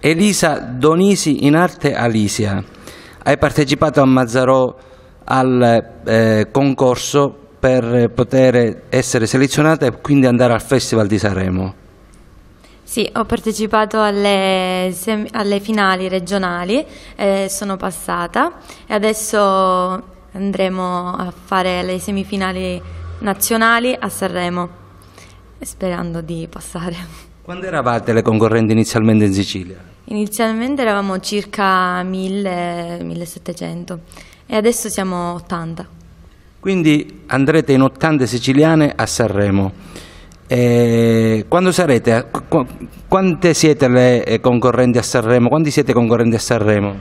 Elisa Donisi in arte Alisia. Hai partecipato a Mazzarò al eh, concorso per poter essere selezionata e quindi andare al Festival di Sanremo. Sì, ho partecipato alle, alle finali regionali, eh, sono passata e adesso andremo a fare le semifinali nazionali a Sanremo, sperando di passare. Quando eravate le concorrenti inizialmente in Sicilia? Inizialmente eravamo circa 1000-1700 e adesso siamo 80. Quindi andrete in 80 siciliane a Sanremo. E quando sarete? Qu quante siete le eh, concorrenti a Sanremo? Quanti siete concorrenti a Sanremo?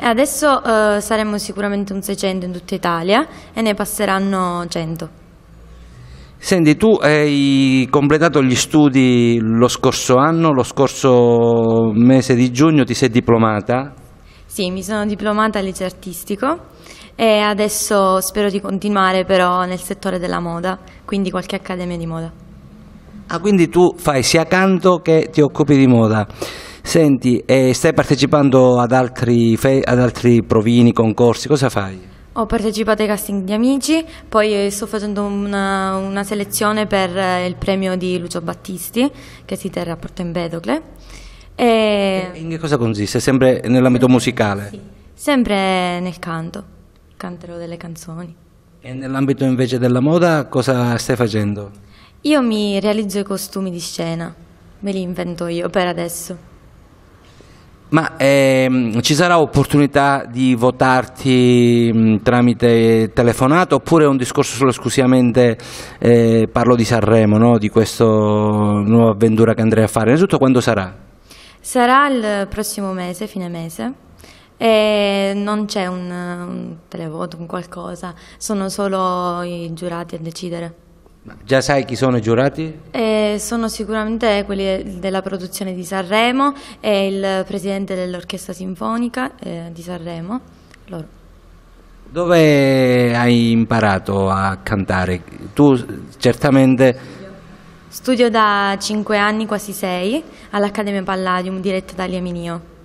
Adesso eh, saremo sicuramente un 600 in tutta Italia e ne passeranno 100. Senti, tu hai completato gli studi lo scorso anno, lo scorso mese di giugno ti sei diplomata? Sì, mi sono diplomata al liceo artistico e adesso spero di continuare però nel settore della moda, quindi qualche accademia di moda. Ah, quindi tu fai sia canto che ti occupi di moda. Senti, eh, stai partecipando ad altri, ad altri provini, concorsi, cosa fai? Ho partecipato ai casting di Amici, poi sto facendo una, una selezione per eh, il premio di Lucio Battisti che si terrà a Porto Empedocle. E... In che cosa consiste? Sempre nell'ambito musicale? Sì, sempre nel canto, canterò delle canzoni. E nell'ambito invece della moda cosa stai facendo? Io mi realizzo i costumi di scena, me li invento io per adesso. Ma ehm, ci sarà opportunità di votarti mh, tramite telefonata oppure è un discorso solo esclusivamente, eh, parlo di Sanremo, no? di questa nuova avventura che andrei a fare? Innanzitutto quando sarà? Sarà il prossimo mese, fine mese. E non c'è un, un televoto, un qualcosa, sono solo i giurati a decidere. Ma già sai chi sono i giurati? Eh, sono sicuramente quelli della produzione di Sanremo e il presidente dell'orchestra sinfonica eh, di Sanremo, loro. Dove hai imparato a cantare? Tu certamente... Studio da 5 anni, quasi 6, all'Accademia Palladium, diretta da Lia Minio.